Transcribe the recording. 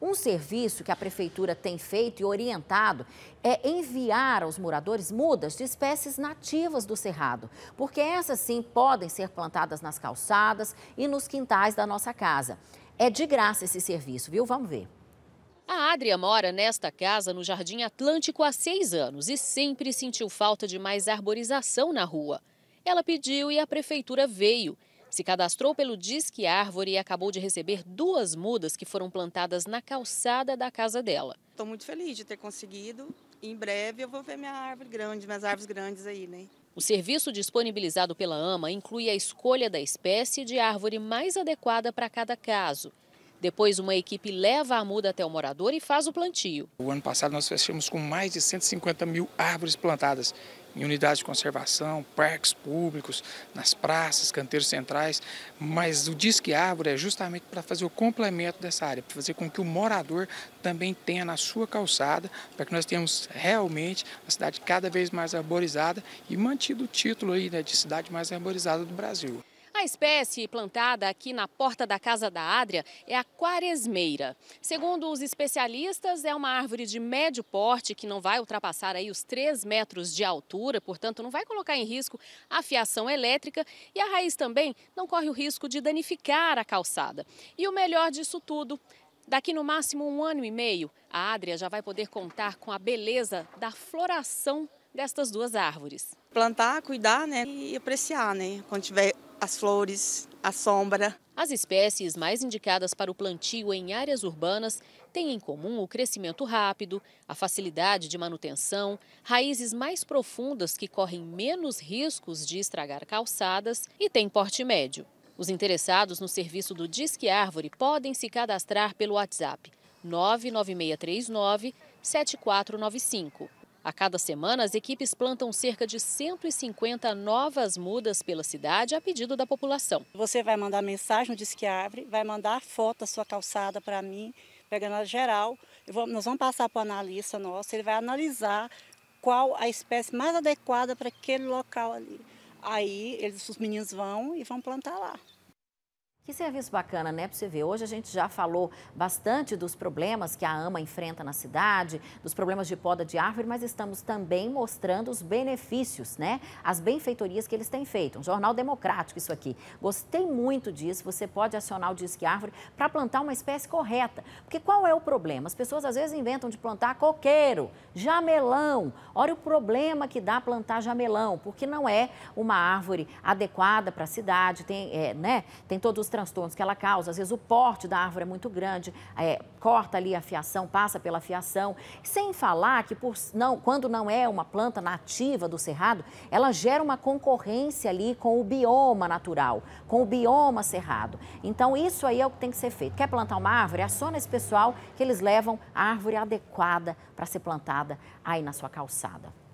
Um serviço que a prefeitura tem feito e orientado é enviar aos moradores mudas de espécies nativas do cerrado, porque essas sim podem ser plantadas nas calçadas e nos quintais da nossa casa. É de graça esse serviço, viu? Vamos ver. A Adria mora nesta casa no Jardim Atlântico há seis anos e sempre sentiu falta de mais arborização na rua. Ela pediu e a prefeitura veio. Se cadastrou pelo Disque Árvore e acabou de receber duas mudas que foram plantadas na calçada da casa dela. Estou muito feliz de ter conseguido. Em breve eu vou ver minha árvore grande, minhas árvores grandes aí, né? O serviço disponibilizado pela AMA inclui a escolha da espécie de árvore mais adequada para cada caso depois, uma equipe leva a muda até o morador e faz o plantio. O ano passado nós fechamos com mais de 150 mil árvores plantadas em unidades de conservação, parques públicos, nas praças, canteiros centrais, mas o Disque Árvore é justamente para fazer o complemento dessa área, para fazer com que o morador também tenha na sua calçada, para que nós tenhamos realmente a cidade cada vez mais arborizada e mantido o título aí, né, de cidade mais arborizada do Brasil. A espécie plantada aqui na porta da casa da Adria é a quaresmeira. Segundo os especialistas, é uma árvore de médio porte que não vai ultrapassar aí os 3 metros de altura, portanto não vai colocar em risco a fiação elétrica e a raiz também não corre o risco de danificar a calçada. E o melhor disso tudo Daqui no máximo um ano e meio, a Adria já vai poder contar com a beleza da floração destas duas árvores. Plantar, cuidar né, e apreciar né, quando tiver as flores, a sombra. As espécies mais indicadas para o plantio em áreas urbanas têm em comum o crescimento rápido, a facilidade de manutenção, raízes mais profundas que correm menos riscos de estragar calçadas e têm porte médio. Os interessados no serviço do Disque Árvore podem se cadastrar pelo WhatsApp 99639 7495 a cada semana, as equipes plantam cerca de 150 novas mudas pela cidade a pedido da população. Você vai mandar mensagem no Disque Árvore, vai mandar foto da sua calçada para mim, pegando a geral. Vou, nós vamos passar para o analista nosso, ele vai analisar qual a espécie mais adequada para aquele local ali. Aí eles, os meninos vão e vão plantar lá. Que serviço bacana, né, para você ver. Hoje a gente já falou bastante dos problemas que a AMA enfrenta na cidade, dos problemas de poda de árvore, mas estamos também mostrando os benefícios, né? As benfeitorias que eles têm feito. Um jornal democrático isso aqui. Gostei muito disso. Você pode acionar o Disque Árvore para plantar uma espécie correta. Porque qual é o problema? As pessoas às vezes inventam de plantar coqueiro, jamelão. Olha o problema que dá plantar jamelão, porque não é uma árvore adequada para a cidade, tem, é, né? Tem todos os transtornos que ela causa. Às vezes o porte da árvore é muito grande, é, corta ali a fiação, passa pela fiação. Sem falar que por, não, quando não é uma planta nativa do cerrado, ela gera uma concorrência ali com o bioma natural, com o bioma cerrado. Então isso aí é o que tem que ser feito. Quer plantar uma árvore? Aciona esse pessoal que eles levam a árvore adequada para ser plantada aí na sua calçada.